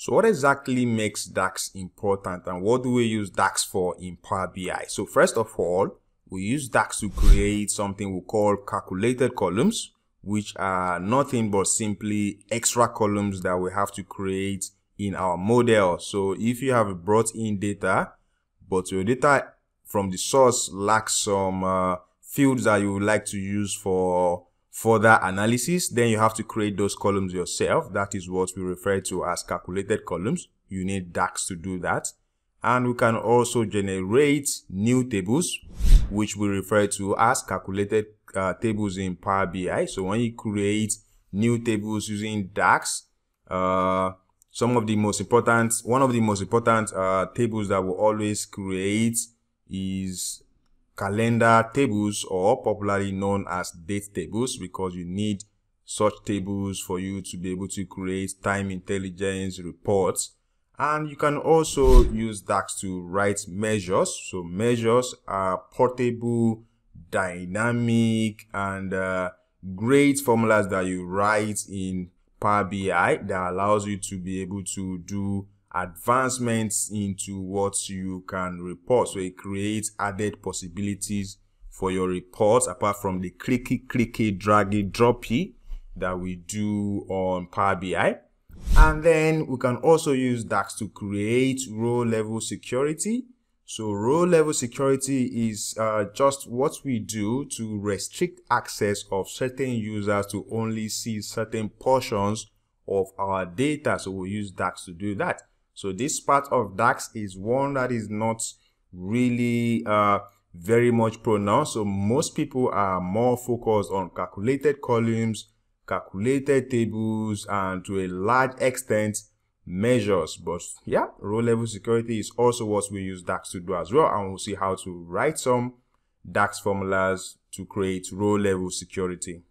So what exactly makes DAX important and what do we use DAX for in Power BI? So first of all, we use DAX to create something we call calculated columns, which are nothing but simply extra columns that we have to create in our model. So if you have brought in data, but your data from the source lacks some uh, fields that you would like to use for further analysis, then you have to create those columns yourself. That is what we refer to as calculated columns. You need DAX to do that. And we can also generate new tables, which we refer to as calculated uh, tables in Power BI. So when you create new tables using DAX, uh, some of the most important, one of the most important uh, tables that we we'll always create is calendar tables or popularly known as date tables because you need such tables for you to be able to create time intelligence reports and you can also use DAX to write measures so measures are portable dynamic and uh, great formulas that you write in Power BI that allows you to be able to do advancements into what you can report. So it creates added possibilities for your reports apart from the clicky, clicky, draggy, droppy that we do on Power BI. And then we can also use DAX to create row level security. So row level security is uh, just what we do to restrict access of certain users to only see certain portions of our data. So we we'll use DAX to do that. So this part of DAX is one that is not really uh, very much pronounced. So most people are more focused on calculated columns, calculated tables, and to a large extent, measures. But yeah, row level security is also what we use DAX to do as well. And we'll see how to write some DAX formulas to create row level security.